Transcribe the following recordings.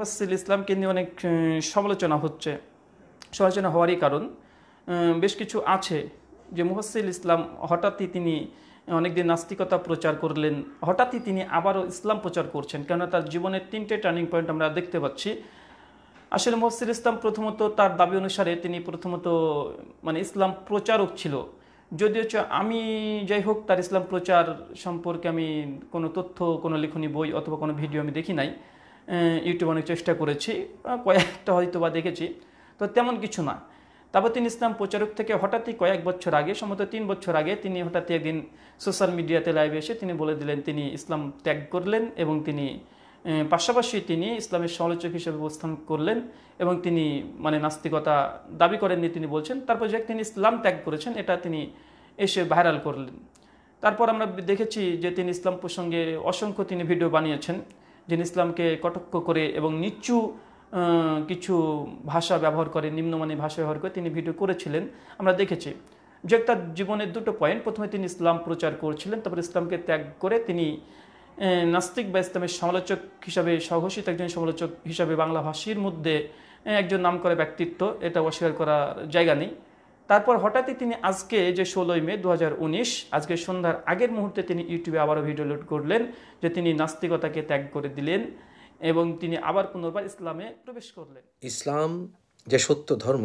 মুফাসিল ইসলামকে নিয়ে অনেক সমালোচনা হচ্ছে সমালোচনা হওয়ারই কারণ বেশ কিছু আছে যে মুফাসিল ইসলাম হঠাৎই তিনি অনেকদিন নাস্তিকতা প্রচার করলেন হঠাৎই তিনি আবারও ইসলাম প্রচার করছেন কেননা তার জীবনের তিনটে টার্নিং পয়েন্ট আমরা দেখতে পাচ্ছি আসলে মুফাসিল ইসলাম প্রথমত তার দাবি অনুসারে তিনি প্রথমত মানে ইসলাম প্রচারক ছিল যদিও আমি যাই হোক তার ইসলাম প্রচার সম্পর্কে আমি কোনো তথ্য কোনো লেখনি বই অথবা কোনো ভিডিও আমি দেখি নাই ইউটিউব অনেক চেষ্টা করেছি কয়েকটা হয়তো বা দেখেছি তো তেমন কিছু না তারপর তিনি ইসলাম প্রচারক থেকে হঠাৎই কয়েক বছর আগে সম্ভবত তিন বছর আগে তিনি হঠাৎই একদিন সোশ্যাল মিডিয়াতে লাইভে এসে তিনি বলে দিলেন তিনি ইসলাম ত্যাগ করলেন এবং তিনি পাশাপাশি তিনি ইসলামের সমালোচক হিসেবে উপস্থান করলেন এবং তিনি মানে নাস্তিকতা দাবি করেননি তিনি বলছেন তারপর যে তিনি ইসলাম ত্যাগ করেছেন এটা তিনি এসে ভাইরাল করলেন তারপর আমরা দেখেছি যে তিনি ইসলাম প্রসঙ্গে অসংখ্য তিনি ভিডিও বানিয়েছেন যিনি ইসলামকে কটক্ষ করে এবং নিচু কিছু ভাষা ব্যবহার করে নিম্নমানের ভাষা ব্যবহার করে তিনি ভিডিও করেছিলেন আমরা দেখেছি যে তার জীবনের দুটো পয়েন্ট প্রথমে তিনি ইসলাম প্রচার করছিলেন তারপর ইসলামকে ত্যাগ করে তিনি নাস্তিক বা ইসলামের সমালোচক হিসাবে সহসিত একজন সমালোচক হিসাবে বাংলাভাষীর মধ্যে একজন নাম করা ব্যক্তিত্ব এটা অস্বীকার করার জায়গা নেই তারপর হঠাৎই তিনি আজকে যে ষোলোই মে দু আজকে সন্ধ্যার আগের মুহূর্তে তিনি ইউটিউবে আবারও ভিডিও লোড করলেন যে তিনি নাস্তিকতাকে ত্যাগ করে দিলেন এবং তিনি আবার পুনর্বার ইসলামে প্রবেশ করলেন ইসলাম যে সত্য ধর্ম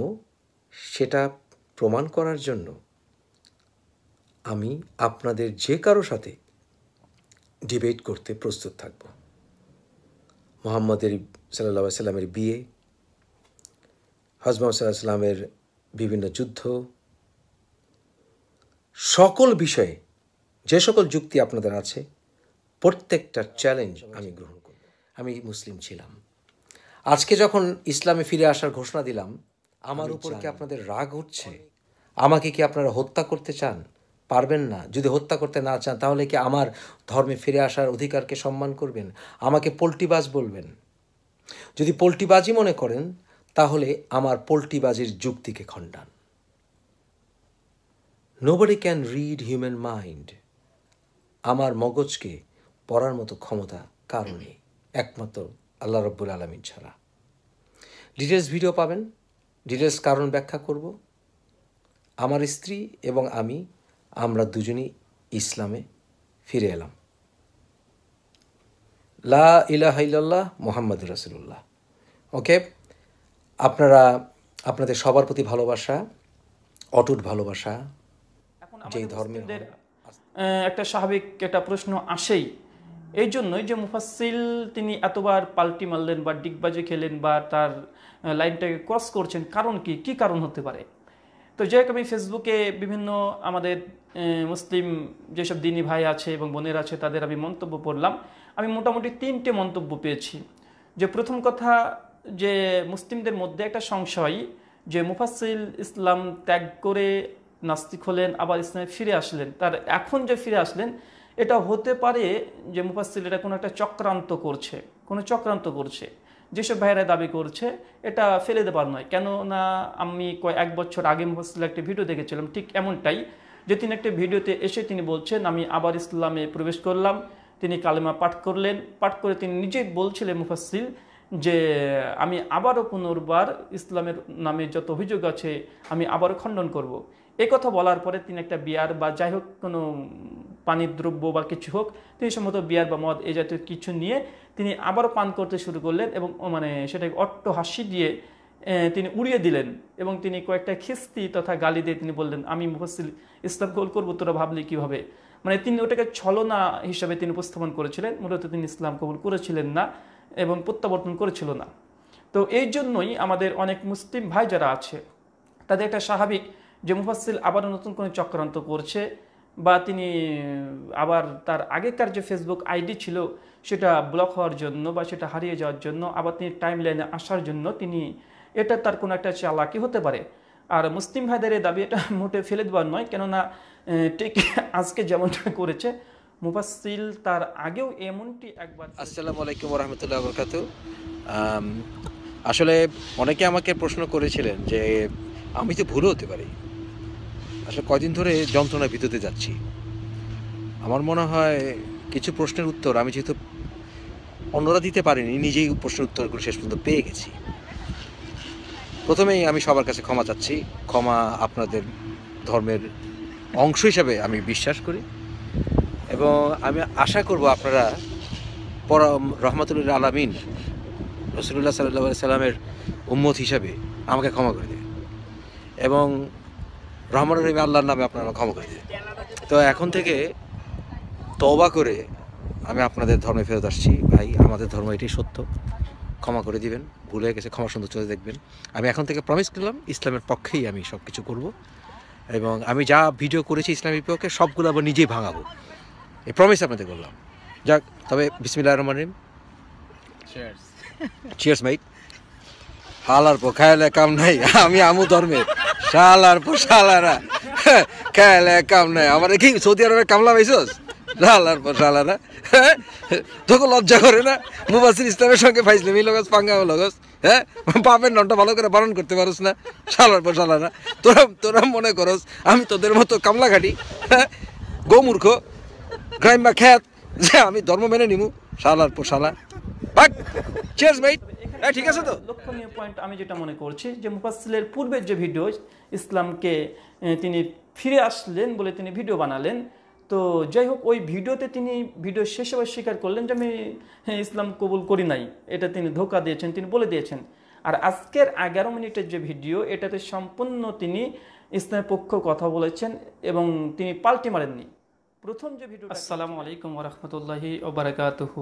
সেটা প্রমাণ করার জন্য আমি আপনাদের যে কারো সাথে ডিবেট করতে প্রস্তুত থাকব মোহাম্মদের সাল্লা সাল্লামের বিয়ে হজমা সাল্লাহ সাল্লামের বিভিন্ন যুদ্ধ সকল বিষয়ে যে সকল যুক্তি আপনাদের আছে প্রত্যেকটা চ্যালেঞ্জ আমি গ্রহণ করি আমি মুসলিম ছিলাম আজকে যখন ইসলামে ফিরে আসার ঘোষণা দিলাম আমার উপর কি আপনাদের রাগ উঠছে আমাকে কি আপনারা হত্যা করতে চান পারবেন না যদি হত্যা করতে না চান তাহলে কি আমার ধর্মে ফিরে আসার অধিকারকে সম্মান করবেন আমাকে পোলট্রিবাজ বলবেন যদি পোলটিবাজই মনে করেন তাহলে আমার পোল্ট্রিবাজির যুক্তিকে খণ্ডান nobody can read human mind আমার মগজকে পড়ার মতো ক্ষমতা কারণে একমাত্র আল্লাহ রব্বুল আলমিন ছাড়া ডিটেলস ভিডিও পাবেন ডিটেলস কারণ ব্যাখ্যা করব আমার স্ত্রী এবং আমি আমরা দুজনই ইসলামে ফিরে এলাম লা ইলাহ মোহাম্মদ রাসুল্লাহ ওকে আপনারা আপনাদের সবার প্রতি ভালোবাসা অটুট ভালোবাসা যে ধর্মের একটা স্বাভাবিক একটা প্রশ্ন আসেই এই জন্যই যে মুফাসিল তিনি এতবার পাল্টি মারলেন বা ডিগবাজে খেলেন বা তার লাইনটাকে ক্রস করছেন কারণ কি কি কারণ হতে পারে তো যাই আমি ফেসবুকে বিভিন্ন আমাদের মুসলিম যেসব দিনী ভাই আছে এবং বোনের আছে তাদের আমি মন্তব্য পড়লাম আমি মোটামুটি তিনটে মন্তব্য পেয়েছি যে প্রথম কথা যে মুসলিমদের মধ্যে একটা সংশয় যে মুফাসিল ইসলাম ত্যাগ করে নাস্তিক হলেন আবার ইসলামে ফিরে আসলেন তার এখন যে ফিরে আসলেন এটা হতে পারে যে মুফাসিল এটা কোনো একটা চক্রান্ত করছে কোনো চক্রান্ত করছে যেসব ভাইয়েরা দাবি করছে এটা ফেলে দেবার নয় কেননা আমি কয়েক এক বছর আগে মুফাসিল একটা ভিডিও দেখেছিলাম ঠিক এমনটাই যে তিনি একটা ভিডিওতে এসে তিনি বলছেন আমি আবার ইসলামে প্রবেশ করলাম তিনি কালেমা পাঠ করলেন পাঠ করে তিনি নিজেই বলছিলেন মুফাসিল যে আমি আবারও পুনর্বার ইসলামের নামে যত অভিযোগ আছে আমি আবারও খণ্ডন করব। এ কথা বলার পরে তিনি একটা বিয়ার বা যাই হোক কোনো পানির দ্রব্য বা কিছু হোক তিনি সম্ভবত বিয়ার বা মদ এ জাতীয় কিছু নিয়ে তিনি আবারও পান করতে শুরু করলেন এবং মানে সেটাকে অট্টহাসি দিয়ে তিনি উড়িয়ে দিলেন এবং তিনি কয়েকটা খিস্তি তথা গালি দিয়ে তিনি বললেন আমি মুফসিল ইসলাম গোল করবো তোরা ভাবলি কীভাবে মানে তিনি ওটাকে ছলনা হিসাবে তিনি উপস্থাপন করেছিলেন মূলত তিনি ইসলাম কবুল করেছিলেন না এবং প্রত্যাবর্তন করেছিল না তো এই জন্যই আমাদের অনেক মুসলিম ভাই যারা আছে তাদের একটা স্বাভাবিক যে মুফাসিল আবার নতুন কোনো চক্রান্ত করছে বা তিনি আবার তার আগেকার যে ফেসবুক আইডি ছিল সেটা ব্লক হওয়ার জন্য বা সেটা হারিয়ে যাওয়ার জন্য আবার তিনি টাইম লাইনে আসার জন্য তিনি এটা তার কোনো একটা চালাকি হতে পারে আর মুসলিম ভাইদের দাবি এটা মোটে ফেলে দেওয়ার নয় কেননা ঠিক আজকে যেমনটা করেছে মুফাসিল তার আগেও এমনটি একবার আসসালামু আলাইকুম রহমতুল্লাহ বরকাত আসলে অনেকে আমাকে প্রশ্ন করেছিলেন যে আমি তো ভুলও হতে পারি আসলে কদিন ধরে যন্ত্রণা ভিতরতে যাচ্ছি আমার মনে হয় কিছু প্রশ্নের উত্তর আমি যেহেতু অন্যরা দিতে পারিনি নিজেই প্রশ্নের উত্তরগুলো শেষ পর্যন্ত পেয়ে গেছি প্রথমেই আমি সবার কাছে ক্ষমা চাচ্ছি ক্ষমা আপনাদের ধর্মের অংশ হিসাবে আমি বিশ্বাস করি এবং আমি আশা করব আপনারা পরম রহমতুল্লাহ আলামিন রসুল্লাহ সাল্লা সাল্লামের উম্মত হিসাবে আমাকে ক্ষমা করে দেবে এবং রহমান রহিম আল্লাহর নামে আপনারা ক্ষমা করে দেবে তো এখন থেকে তবা করে আমি আপনাদের ধর্মে ফেরত আসছি ভাই আমাদের ধর্ম এটাই সত্য ক্ষমা করে দিবেন ভুলে গেছে ক্ষমা সুন্দর চলে দেখবেন আমি এখন থেকে প্রমিস করলাম ইসলামের পক্ষেই আমি সব কিছু করবো এবং আমি যা ভিডিও করেছি ইসলামের পক্ষে সবগুলো আবার নিজেই ভাঙাবো এই প্রমিস আপনাদের করলাম যাক তবে বিসমিল্লা রহমান রিম চিয়ার্স মাইক হালার পো খায়ালে কাম নাই আমি আমু ধর্মের শালার পো শালারা খায়ালে কাম নাই আমার কি সৌদি আরবের কামলা পাইছস শালার পো শালারা হ্যাঁ? তোকে লজ্জা করে না মুবাসির ইসলামের সঙ্গে মি লগস পাঙ্গা লগস হ্যাঁ পাপের নামটা ভালো করে বারণ করতে পারোস না শালার পর শালারা তোরা তোরা মনে করস আমি তোদের মতো কামলা খাটি হ্যাঁ গোমূর্খ ক্রাইম বা খ্যাত যে আমি ধর্ম মেনে নিমু শালার পোশালা বাট ঠিক আছে তো লক্ষণীয় পয়েন্ট আমি যেটা মনে করছি যে মুফাসিলের পূর্বের যে ভিডিও ইসলামকে তিনি ফিরে আসলেন বলে তিনি ভিডিও বানালেন তো যাই হোক ওই ভিডিওতে তিনি ভিডিও শেষ আবার স্বীকার করলেন যে আমি ইসলাম কবুল করি নাই এটা তিনি ধোকা দিয়েছেন তিনি বলে দিয়েছেন আর আজকের এগারো মিনিটের যে ভিডিও এটাতে সম্পূর্ণ তিনি ইসলামের পক্ষ কথা বলেছেন এবং তিনি পাল্টি মারেননি প্রথম যে ভিডিও আসসালামু আলাইকুম ওরহমতুল্লাহি ওবরাকাতুহু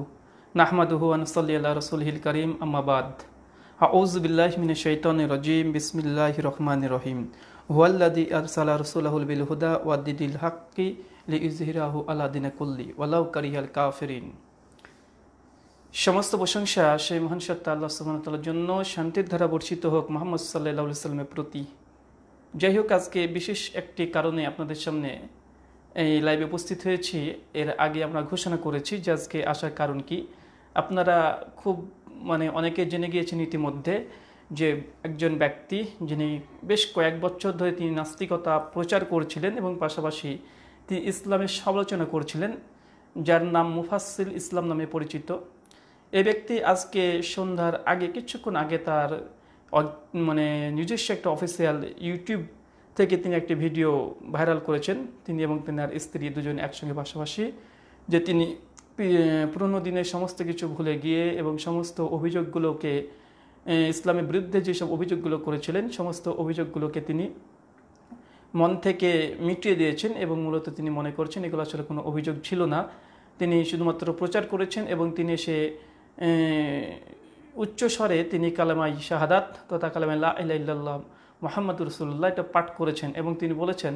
নাহমাদুহু আনসাল্লি আল্লাহ রসুলহিল করিম আমাবাদ আউজ বিল্লাহ মিন শৈতন রজিম বিসমিল্লাহ রহমান রহিম হুয়াল্লাদি আরসালা রসুলাহুল বিল হুদা ওয়াদ্দিদিল হাক্কি লি ইজহিরাহু আলাদিন কুল্লি ওয়ালাউ কারিহাল কাফিরিন সমস্ত প্রশংসা সেই মহান সত্তা আল্লাহ সুবাহতাল্লার জন্য শান্তির ধারা বর্ষিত হোক মোহাম্মদ সাল্লাহ সাল্লামের প্রতি যাই হোক আজকে বিশেষ একটি কারণে আপনাদের সামনে এই লাইভে উপস্থিত হয়েছি এর আগে আমরা ঘোষণা করেছি যে আজকে আসার কারণ কি আপনারা খুব মানে অনেকে জেনে গিয়েছেন ইতিমধ্যে যে একজন ব্যক্তি যিনি বেশ কয়েক বছর ধরে তিনি নাস্তিকতা প্রচার করছিলেন এবং পাশাপাশি তিনি ইসলামের সমালোচনা করছিলেন যার নাম মুফাসিল ইসলাম নামে পরিচিত এ ব্যক্তি আজকে সন্ধ্যার আগে কিছুক্ষণ আগে তার মানে নিজস্ব একটা অফিসিয়াল ইউটিউব থেকে তিনি একটি ভিডিও ভাইরাল করেছেন তিনি এবং আর স্ত্রী দুজন একসঙ্গে পাশাপাশি যে তিনি পুরনো দিনের সমস্ত কিছু ভুলে গিয়ে এবং সমস্ত অভিযোগগুলোকে ইসলামের বিরুদ্ধে যেসব অভিযোগগুলো করেছিলেন সমস্ত অভিযোগগুলোকে তিনি মন থেকে মিটিয়ে দিয়েছেন এবং মূলত তিনি মনে করছেন এগুলো আসলে কোনো অভিযোগ ছিল না তিনি শুধুমাত্র প্রচার করেছেন এবং তিনি সে উচ্চস্বরে তিনি কালামাই শাহাদাত তথা কালামাই লা মোহাম্মদ রসুল্লাহ এটা পাঠ করেছেন এবং তিনি বলেছেন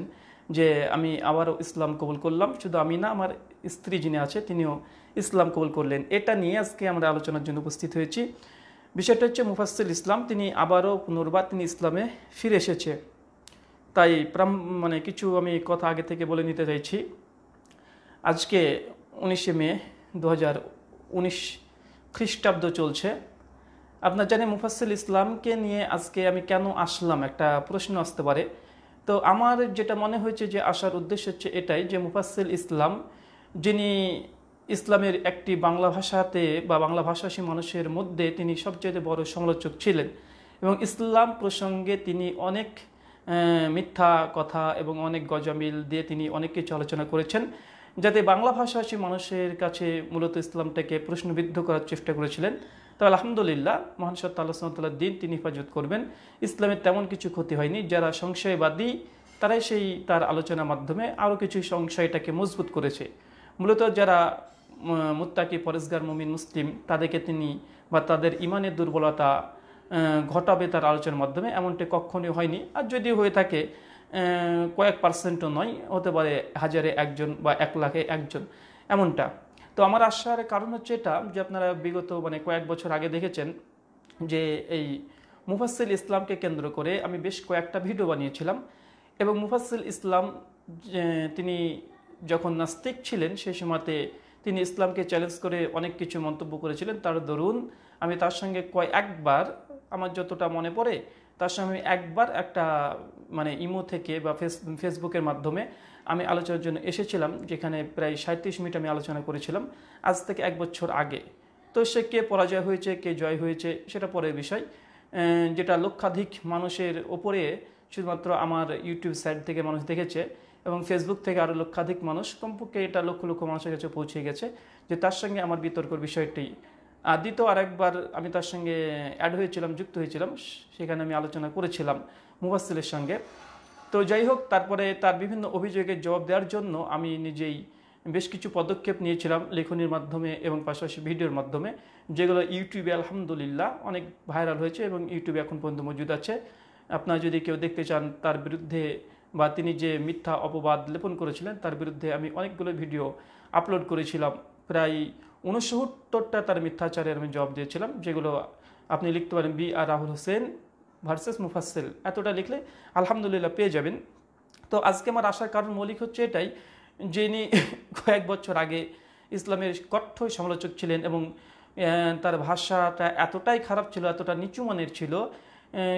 যে আমি আবারও ইসলাম কবুল করলাম শুধু আমি না আমার স্ত্রী যিনি আছে তিনিও ইসলাম কবুল করলেন এটা নিয়ে আজকে আমরা আলোচনার জন্য উপস্থিত হয়েছি বিষয়টা হচ্ছে মুফাসিল ইসলাম তিনি আবারও পুনর্বার তিনি ইসলামে ফিরে এসেছে তাই মানে কিছু আমি কথা আগে থেকে বলে নিতে চাইছি আজকে উনিশে মে দু খ্রিস্টাব্দ চলছে আপনার জানি মুফাসিল ইসলামকে নিয়ে আজকে আমি কেন আসলাম একটা প্রশ্ন আসতে পারে তো আমার যেটা মনে হয়েছে যে আসার উদ্দেশ্য হচ্ছে এটাই যে মুফাসিল ইসলাম যিনি ইসলামের একটি বাংলা ভাষাতে বা বাংলা ভাষাভাষী মানুষের মধ্যে তিনি সবচেয়ে বড় সমালোচক ছিলেন এবং ইসলাম প্রসঙ্গে তিনি অনেক মিথ্যা কথা এবং অনেক গজামিল দিয়ে তিনি অনেক কিছু আলোচনা করেছেন যাতে বাংলা ভাষাভাষী মানুষের কাছে মূলত ইসলামটাকে প্রশ্নবিদ্ধ করার চেষ্টা করেছিলেন তবে আলহামদুলিল্লাহ মহান সত্তা আল্লাহ দিন তিনি হেফাজত করবেন ইসলামের তেমন কিছু ক্ষতি হয়নি যারা সংশয়বাদী তারাই সেই তার আলোচনার মাধ্যমে আরও কিছু সংশয়টাকে মজবুত করেছে মূলত যারা মুত্তাকি পরেশগার মমিন মুসলিম তাদেরকে তিনি বা তাদের ইমানের দুর্বলতা ঘটাবে তার আলোচনার মাধ্যমে এমনটি কখনোই হয়নি আর যদি হয়ে থাকে কয়েক পার্সেন্টও নয় হতে পারে হাজারে একজন বা এক লাখে একজন এমনটা তো আমার আসার কারণ হচ্ছে এটা যে আপনারা বিগত মানে কয়েক বছর আগে দেখেছেন যে এই মুফাসিল ইসলামকে কেন্দ্র করে আমি বেশ কয়েকটা ভিডিও বানিয়েছিলাম এবং মুফাসিল ইসলাম তিনি যখন নাস্তিক ছিলেন সেই সময়তে তিনি ইসলামকে চ্যালেঞ্জ করে অনেক কিছু মন্তব্য করেছিলেন তার দরুন আমি তার সঙ্গে কয় একবার আমার যতটা মনে পড়ে তার সঙ্গে একবার একটা মানে ইমো থেকে বা ফেসবুকের মাধ্যমে আমি আলোচনার জন্য এসেছিলাম যেখানে প্রায় সাঁত্রিশ মিনিট আমি আলোচনা করেছিলাম আজ থেকে এক বছর আগে তো সে কে পরাজয় হয়েছে কে জয় হয়েছে সেটা পরের বিষয় যেটা লক্ষাধিক মানুষের ওপরে শুধুমাত্র আমার ইউটিউব সাইট থেকে মানুষ দেখেছে এবং ফেসবুক থেকে আরও লক্ষাধিক মানুষ কমপক্ষে এটা লক্ষ লক্ষ মানুষের কাছে পৌঁছে গেছে যে তার সঙ্গে আমার বিতর্কর বিষয়টি দ্বিতীয় আরেকবার আমি তার সঙ্গে অ্যাড হয়েছিলাম যুক্ত হয়েছিলাম সেখানে আমি আলোচনা করেছিলাম মুবাসিলের সঙ্গে তো যাই হোক তারপরে তার বিভিন্ন অভিযোগের জবাব দেওয়ার জন্য আমি নিজেই বেশ কিছু পদক্ষেপ নিয়েছিলাম লেখনির মাধ্যমে এবং পাশাপাশি ভিডিওর মাধ্যমে যেগুলো ইউটিউবে আলহামদুলিল্লাহ অনেক ভাইরাল হয়েছে এবং ইউটিউবে এখন পর্যন্ত মজুদ আছে আপনারা যদি কেউ দেখতে চান তার বিরুদ্ধে বা তিনি যে মিথ্যা অপবাদ লেপন করেছিলেন তার বিরুদ্ধে আমি অনেকগুলো ভিডিও আপলোড করেছিলাম প্রায় উনসত্তরটা তার মিথ্যাচারের আমি জবাব দিয়েছিলাম যেগুলো আপনি লিখতে পারেন B R Rahul Hossain versus Mufassel এতটা লিখলে আলহামদুলিল্লাহ পেয়ে যাবেন তো আজকে আমার আসার কারণ মৌলিক হচ্ছে এটাই যিনি কয়েক বছর আগে ইসলামের কঠোর সমালোচক ছিলেন এবং তার ভাষাটা এতটাই খারাপ ছিল এতটা নিচু মানের ছিল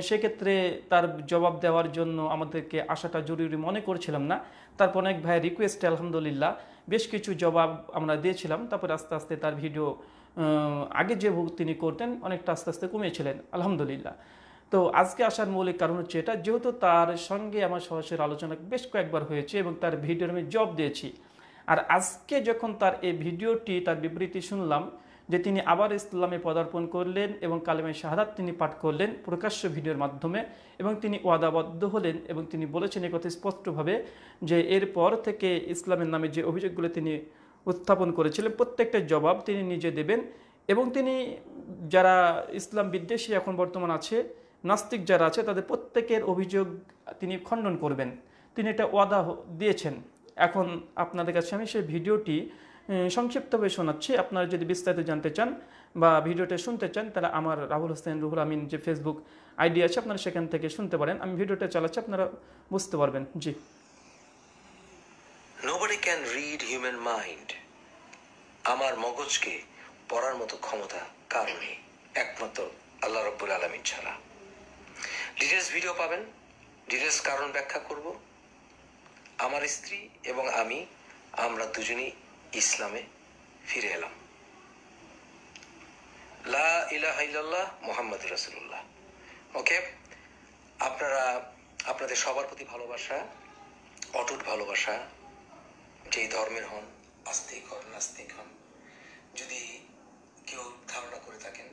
সেক্ষেত্রে তার জবাব দেওয়ার জন্য আমাদেরকে আসাটা জরুরি মনে করছিলাম না তারপর অনেক ভাই রিকোয়েস্টে আলহামদুলিল্লাহ বেশ কিছু জবাব আমরা দিয়েছিলাম তারপর আস্তে আস্তে তার ভিডিও আগে যে তিনি করতেন অনেকটা আস্তে আস্তে কমিয়েছিলেন আলহামদুলিল্লাহ তো আজকে আসার মৌলিক কারণ হচ্ছে এটা যেহেতু তার সঙ্গে আমার সরাসরি আলোচনা বেশ কয়েকবার হয়েছে এবং তার ভিডিওর আমি জব দিয়েছি আর আজকে যখন তার এই ভিডিওটি তার বিবৃতি শুনলাম যে তিনি আবার ইসলামে পদার্পণ করলেন এবং কালেমে শাহাদ তিনি পাঠ করলেন প্রকাশ্য ভিডিওর মাধ্যমে এবং তিনি ওয়াদাবদ্ধ হলেন এবং তিনি বলেছেন এ কথা স্পষ্টভাবে যে এরপর থেকে ইসলামের নামে যে অভিযোগগুলো তিনি উত্থাপন করেছিলেন প্রত্যেকটা জবাব তিনি নিজে দেবেন এবং তিনি যারা ইসলাম বিদ্বেষী এখন বর্তমান আছে নাস্তিক যারা আছে তাদের প্রত্যেকের অভিযোগ তিনি খণ্ডন করবেন তিনি এটা ওয়াদা দিয়েছেন এখন আপনাদের কাছে আমি সেই ভিডিওটি সংক্ষিপ্তভাবে শোনাচ্ছি আপনারা যদি বিস্তারিত জানতে চান বা ভিডিওটা শুনতে চান তাহলে আমার রাহুল হোসেন রুহুল আমিন যে ফেসবুক আইডি আছে আপনারা সেখান থেকে শুনতে পারেন আমি ভিডিওটা চালাচ্ছি আপনারা বুঝতে পারবেন জি Nobody can read human mind. আমার মগজকে পড়ার মতো ক্ষমতা কারণে একমাত্র আল্লাহ রব্বুল আলমিন ছাড়া ডিটেলস ভিডিও পাবেন ডিটেলস কারণ ব্যাখ্যা করব আমার স্ত্রী এবং আমি আমরা দুজনই ইসলামে ফিরে এলাম লা ইলাহা ইল্লাল্লাহ মোহাম্মদ রাসুল্লাহ ওকে আপনারা আপনাদের সবার প্রতি ভালোবাসা অটুট ভালোবাসা যেই ধর্মের হন আস্তিক হন নাস্তিক হন যদি কেউ ধারণা করে থাকেন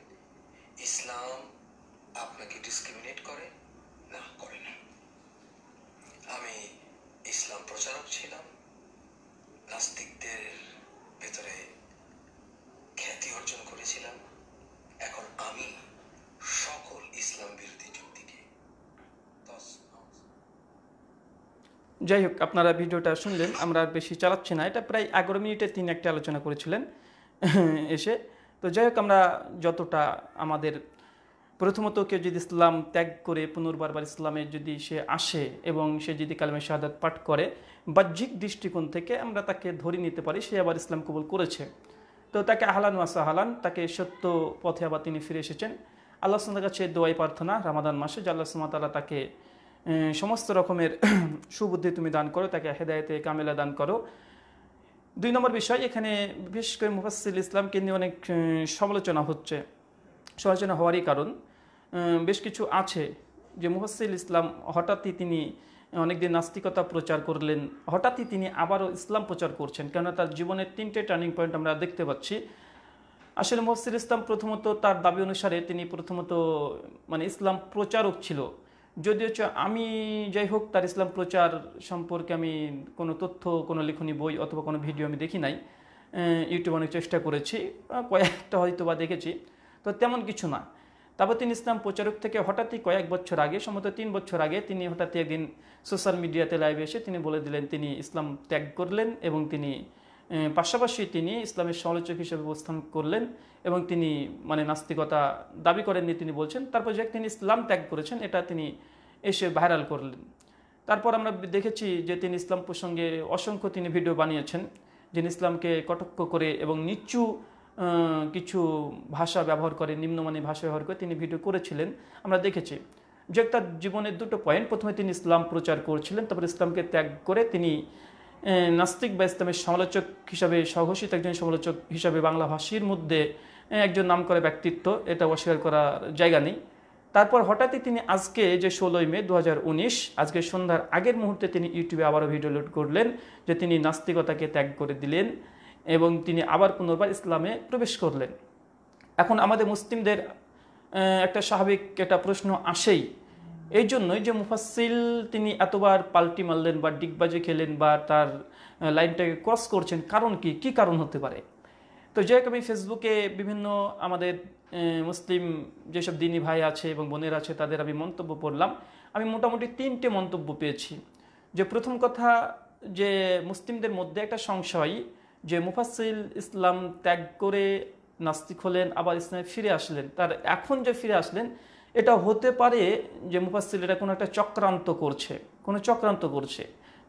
ইসলাম আপনাকে ডিসক্রিমিনেট করে না করে না আমি ইসলাম প্রচারক ছিলাম নাস্তিকদের ভেতরে খ্যাতি অর্জন করেছিলাম এখন আমি সকল ইসলাম বিরোধী যুক্তিকে যাই হোক আপনারা ভিডিওটা শুনলেন আমরা আর বেশি চালাচ্ছি না এটা প্রায় এগারো মিনিটে তিনি একটা আলোচনা করেছিলেন এসে তো যাই হোক আমরা যতটা আমাদের প্রথমত কেউ যদি ইসলাম ত্যাগ করে পুনর্বারবার ইসলামে যদি সে আসে এবং সে যদি কালমে শাহাদ পাঠ করে বাহ্যিক দৃষ্টিকোণ থেকে আমরা তাকে ধরে নিতে পারি সে আবার ইসলাম কবুল করেছে তো তাকে আহলান ওয়াসা আহলান তাকে সত্য পথে আবার তিনি ফিরে এসেছেন আল্লাহ সালার কাছে দোয়াই প্রার্থনা রামাদান মাসে যে আল্লাহ সালাতালা তাকে সমস্ত রকমের সুবুদ্ধি তুমি দান করো তাকে হেদায়তে কামেলা দান করো দুই নম্বর বিষয় এখানে বিশেষ করে মুফাসিল ইসলামকে নিয়ে অনেক সমালোচনা হচ্ছে সমালোচনা হওয়ারই কারণ বেশ কিছু আছে যে মুহসিল ইসলাম হঠাৎই তিনি অনেকদিন নাস্তিকতা প্রচার করলেন হঠাৎই তিনি আবারও ইসলাম প্রচার করছেন কেননা তার জীবনের তিনটে টার্নিং পয়েন্ট আমরা দেখতে পাচ্ছি আসলে মুহসিল ইসলাম প্রথমত তার দাবি অনুসারে তিনি প্রথমত মানে ইসলাম প্রচারক ছিল যদিও আমি যাই হোক তার ইসলাম প্রচার সম্পর্কে আমি কোনো তথ্য কোনো লেখনী বই অথবা কোনো ভিডিও আমি দেখি নাই ইউটিউবে অনেক চেষ্টা করেছি কয়েকটা হয়তো বা দেখেছি তো তেমন কিছু না তিনি ইসলাম প্রচারক থেকে হঠাৎই কয়েক বছর আগে সম্ভবত তিন বছর আগে তিনি হঠাৎই একদিন সোশ্যাল মিডিয়াতে লাইভে এসে তিনি বলে দিলেন তিনি ইসলাম ত্যাগ করলেন এবং তিনি পাশাপাশি তিনি ইসলামের সমালোচক হিসেবে অবস্থান করলেন এবং তিনি মানে নাস্তিকতা দাবি করেননি তিনি বলছেন তারপর যে তিনি ইসলাম ত্যাগ করেছেন এটা তিনি এসে ভাইরাল করলেন তারপর আমরা দেখেছি যে তিনি ইসলাম প্রসঙ্গে অসংখ্য তিনি ভিডিও বানিয়েছেন যিনি ইসলামকে কটক্ষ করে এবং নিচু কিছু ভাষা ব্যবহার করে নিম্নমানের ভাষা ব্যবহার করে তিনি ভিডিও করেছিলেন আমরা দেখেছি যে তার জীবনের দুটো পয়েন্ট প্রথমে তিনি ইসলাম প্রচার করছিলেন তারপর ইসলামকে ত্যাগ করে তিনি নাস্তিক বা ইসলামের সমালোচক হিসাবে সহসিত একজন সমালোচক হিসাবে বাংলা ভাষীর মধ্যে একজন নাম করে ব্যক্তিত্ব এটা অস্বীকার করার জায়গা নেই তারপর হঠাৎই তিনি আজকে যে ষোলোই মে দু আজকে সন্ধ্যার আগের মুহূর্তে তিনি ইউটিউবে আবারও ভিডিও লোড করলেন যে তিনি নাস্তিকতাকে ত্যাগ করে দিলেন এবং তিনি আবার পুনর্বার ইসলামে প্রবেশ করলেন এখন আমাদের মুসলিমদের একটা স্বাভাবিক একটা প্রশ্ন আসেই এই জন্যই যে মুফাসিল তিনি এতবার পাল্টি মারলেন বা ডিগবাজে খেলেন বা তার লাইনটাকে ক্রস করছেন কারণ কি কি কারণ হতে পারে তো যাই আমি ফেসবুকে বিভিন্ন আমাদের মুসলিম যেসব দিনী ভাই আছে এবং বোনের আছে তাদের আমি মন্তব্য পড়লাম আমি মোটামুটি তিনটে মন্তব্য পেয়েছি যে প্রথম কথা যে মুসলিমদের মধ্যে একটা সংশয় যে মুফাসিল ইসলাম ত্যাগ করে নাস্তিক হলেন আবার ইসলামে ফিরে আসলেন তার এখন যে ফিরে আসলেন এটা হতে পারে যে মুফাসিল এটা কোনো একটা চক্রান্ত করছে কোনো চক্রান্ত করছে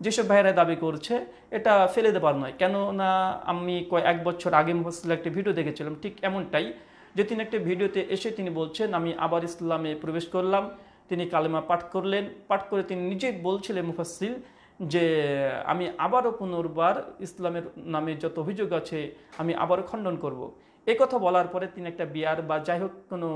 যেসব ভাইরা দাবি করছে এটা ফেলে দেবার নয় কেননা আমি কয়েক এক বছর আগে মুফাসিল একটি ভিডিও দেখেছিলাম ঠিক এমনটাই যে তিনি একটি ভিডিওতে এসে তিনি বলছেন আমি আবার ইসলামে প্রবেশ করলাম তিনি কালেমা পাঠ করলেন পাঠ করে তিনি নিজেই বলছিলেন মুফাসিল যে আমি আবারও পুনর্বার ইসলামের নামে যত অভিযোগ আছে আমি আবারও খণ্ডন করব। এ কথা বলার পরে তিনি একটা বিয়ার বা যাই হোক কোনো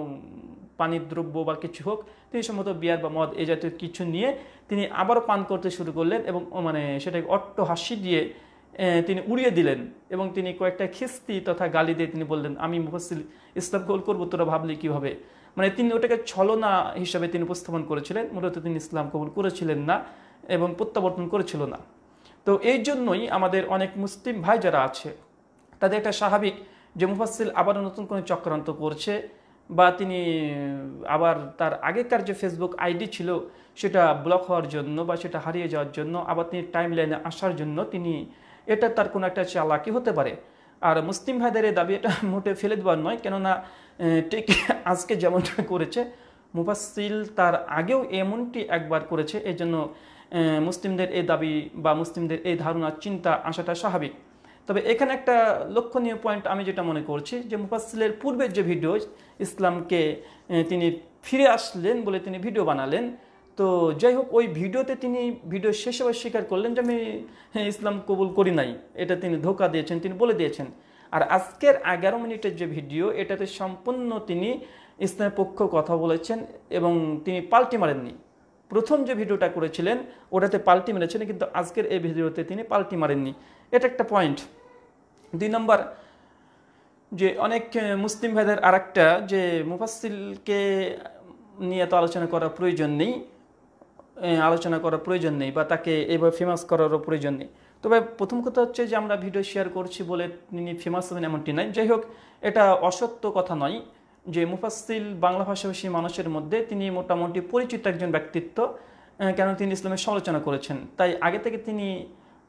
পানির দ্রব্য বা কিছু হোক তিনি সম্ভবত বিয়ার বা মদ এ জাতীয় কিছু নিয়ে তিনি আবারও পান করতে শুরু করলেন এবং মানে সেটাকে অট্ট হাসি দিয়ে তিনি উড়িয়ে দিলেন এবং তিনি কয়েকটা খিস্তি তথা গালি দিয়ে তিনি বললেন আমি মুফসিল ইসলাম গোল করবো তোরা ভাবলি কীভাবে মানে তিনি ওটাকে ছলনা হিসাবে তিনি উপস্থাপন করেছিলেন মূলত তিনি ইসলাম কবুল করেছিলেন না এবং প্রত্যাবর্তন করেছিল না তো এই জন্যই আমাদের অনেক মুসলিম ভাই যারা আছে তাদের একটা স্বাভাবিক যে মুফাসিল আবার নতুন কোনো চক্রান্ত করছে বা তিনি আবার তার আগেকার যে ফেসবুক আইডি ছিল সেটা ব্লক হওয়ার জন্য বা সেটা হারিয়ে যাওয়ার জন্য আবার তিনি টাইম লাইনে আসার জন্য তিনি এটা তার কোনো একটা চালাকি হতে পারে আর মুসলিম ভাইদের এই দাবি এটা মোটে ফেলে দেওয়ার নয় কেননা ঠিক আজকে যেমনটা করেছে মুফাসিল তার আগেও এমনটি একবার করেছে এই জন্য মুসলিমদের এই দাবি বা মুসলিমদের এই ধারণা চিন্তা আসাটা স্বাভাবিক তবে এখানে একটা লক্ষণীয় পয়েন্ট আমি যেটা মনে করছি যে মুফাসিলের পূর্বের যে ভিডিও ইসলামকে তিনি ফিরে আসলেন বলে তিনি ভিডিও বানালেন তো যাই হোক ওই ভিডিওতে তিনি ভিডিও শেষে স্বীকার করলেন যে আমি ইসলাম কবুল করি নাই এটা তিনি ধোকা দিয়েছেন তিনি বলে দিয়েছেন আর আজকের এগারো মিনিটের যে ভিডিও এটাতে সম্পূর্ণ তিনি ইসলামের পক্ষ কথা বলেছেন এবং তিনি পাল্টি মারেননি প্রথম যে ভিডিওটা করেছিলেন ওটাতে পাল্টি মেরেছিলেন কিন্তু আজকের এই ভিডিওতে তিনি পাল্টি মারেননি এটা একটা পয়েন্ট দুই নম্বর যে অনেক মুসলিম ভাইদের আর একটা যে মুফাসিলকে নিয়ে তো আলোচনা করার প্রয়োজন নেই আলোচনা করার প্রয়োজন নেই বা তাকে এভাবে ফেমাস করারও প্রয়োজন নেই তবে প্রথম কথা হচ্ছে যে আমরা ভিডিও শেয়ার করছি বলে তিনি ফেমাস হবেন এমনটি নাই যাই হোক এটা অসত্য কথা নয় যে মুফাসিল বাংলা ভাষাভাষী মানুষের মধ্যে তিনি মোটামুটি পরিচিত একজন ব্যক্তিত্ব কেন তিনি ইসলামের সমালোচনা করেছেন তাই আগে থেকে তিনি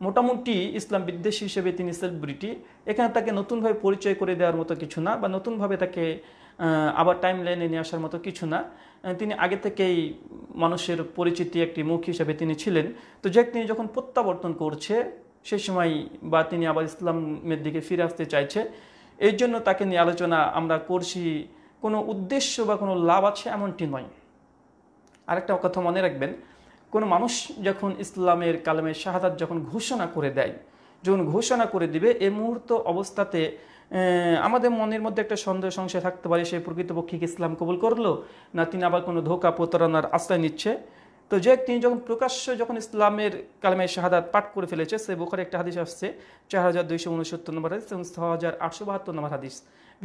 মোটামুটি ইসলাম বিদ্বেষী হিসেবে তিনি সেলিব্রিটি এখানে তাকে নতুনভাবে পরিচয় করে দেওয়ার মতো কিছু না বা নতুনভাবে তাকে আবার টাইম লাইনে নিয়ে আসার মতো কিছু না তিনি আগে থেকেই মানুষের পরিচিতি একটি মুখ হিসেবে তিনি ছিলেন তো যাক তিনি যখন প্রত্যাবর্তন করছে সে সময় বা তিনি আবার ইসলামের দিকে ফিরে আসতে চাইছে এর জন্য তাকে নিয়ে আলোচনা আমরা করছি কোনো উদ্দেশ্য বা কোনো লাভ আছে এমনটি নয় আরেকটা কথা মনে রাখবেন কোনো মানুষ যখন ইসলামের কালামের শাহাদাত যখন ঘোষণা করে দেয় যখন ঘোষণা করে দিবে এ মুহূর্ত অবস্থাতে আমাদের মনের মধ্যে একটা সন্দেহ সংশয় থাকতে পারে সে প্রকৃতপক্ষে ইসলাম কবুল করলো না তিনি আবার কোনো ধোকা প্রতারণার আশ্রয় নিচ্ছে তো যে তিনি যখন প্রকাশ্য যখন ইসলামের কালামের শাহাদাত পাঠ করে ফেলেছে সে বোখারে একটা হাদিস আসছে চার হাজার দুইশো উনসত্তর নম্বর হাদিস এবং ছ হাজার আটশো বাহাত্তর নম্বর হাদিস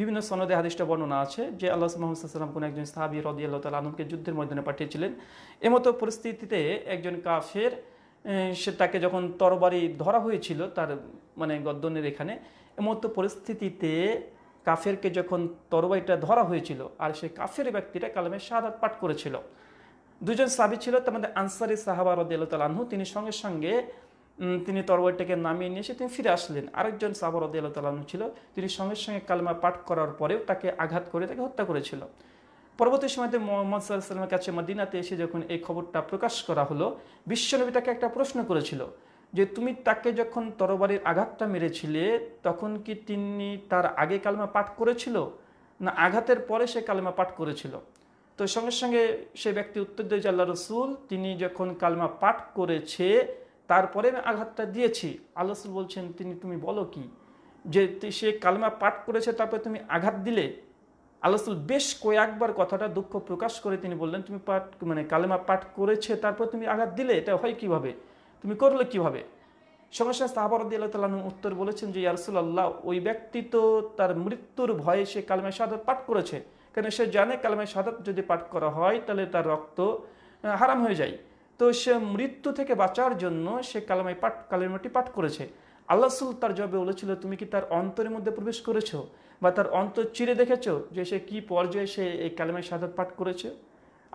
বিভিন্ন সনদে হাদিসটা বর্ণনা আছে যে আল্লাহ মোহাম্মদাম কোনো একজন সাহাবি রদি আল্লাহ তাল আলমকে যুদ্ধের ময়দানে পাঠিয়েছিলেন এমতো পরিস্থিতিতে একজন কাফের সে তাকে যখন তরবারি ধরা হয়েছিল তার মানে গদ্দনের এখানে এমতো পরিস্থিতিতে কাফেরকে যখন তরবারিটা ধরা হয়েছিল আর সেই কাফের ব্যক্তিটা কালামে শাহাদ পাঠ করেছিল দুজন সাবি ছিল তার মধ্যে আনসারি সাহাবা রদিয়াল তালাহু তিনি সঙ্গে সঙ্গে তিনি তরবারটাকে নামিয়ে নিয়ে এসে তিনি ফিরে আসলেন আরেকজন সাবর আদালতালু ছিল তিনি সঙ্গে সঙ্গে কালমা পাঠ করার পরেও তাকে আঘাত করে তাকে হত্যা করেছিল পরবর্তী সময়তে মোহাম্মদ সাল্লাহামের কাছে মদিনাতে এসে যখন এই খবরটা প্রকাশ করা হলো বিশ্বনবী তাকে একটা প্রশ্ন করেছিল যে তুমি তাকে যখন তরবারির আঘাতটা মেরেছিলে তখন কি তিনি তার আগে কালমা পাঠ করেছিল না আঘাতের পরে সে কালমা পাঠ করেছিল তো সঙ্গে সঙ্গে সে ব্যক্তি উত্তর দেয় আল্লাহ রসুল তিনি যখন কালমা পাঠ করেছে তারপরে আমি আঘাতটা দিয়েছি আল্লাহ বলছেন তিনি তুমি বলো কি যে সে কালমা পাঠ করেছে তারপরে তুমি আঘাত দিলে আল্লাহ বেশ কয়েকবার কথাটা দুঃখ প্রকাশ করে তিনি বললেন তুমি পাঠ মানে কালেমা পাঠ করেছে তারপর তুমি আঘাত দিলে এটা হয় কিভাবে তুমি করলে কিভাবে সমস্যা সঙ্গে সাহাবারদি আল্লাহ তাল উত্তর বলেছেন যে আল্লাহ ওই ব্যক্তি তো তার মৃত্যুর ভয়ে সে কালেমা সাদত পাঠ করেছে কেন সে জানে কালেমা সাদত যদি পাঠ করা হয় তাহলে তার রক্ত হারাম হয়ে যায় তো সে মৃত্যু থেকে বাঁচার জন্য সে কালামাই পাঠ কালিমাটি পাঠ করেছে আল্লাহ সুল তার জবে বলেছিল তুমি কি তার অন্তরের মধ্যে প্রবেশ করেছো বা তার অন্তর চিরে দেখেছো যে সে কি পর্যায়ে সে এই কালেমায় সাদাত পাঠ করেছে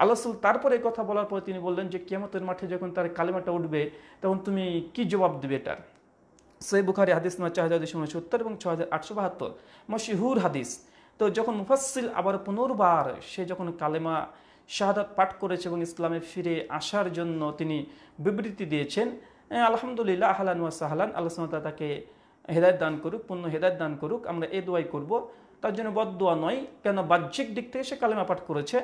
আল্লাহ সুল তারপরে কথা বলার পরে তিনি বললেন যে কেমতের মাঠে যখন তার কালেমাটা উঠবে তখন তুমি কি জবাব দেবে এটার সৈব বুখারি হাদিস নয় চার হাজার দুশো উনসত্তর এবং ছ হাজার আটশো বাহাত্তর মশিহুর হাদিস তো যখন মুফাসিল আবার পুনর্বার সে যখন কালেমা শাহাদাত পাঠ করেছে এবং ইসলামে ফিরে আসার জন্য তিনি বিবৃতি দিয়েছেন আলহামদুলিল্লাহ আহলান ওয়া সাহলান আল্লাহ সামতা তাকে হেদায়ত দান করুক পূর্ণ হেদায়ত দান করুক আমরা এ দোয়াই করব তার জন্য বদোয়া নয় কেন বাহ্যিক দিক থেকে সে কালেমা পাঠ করেছে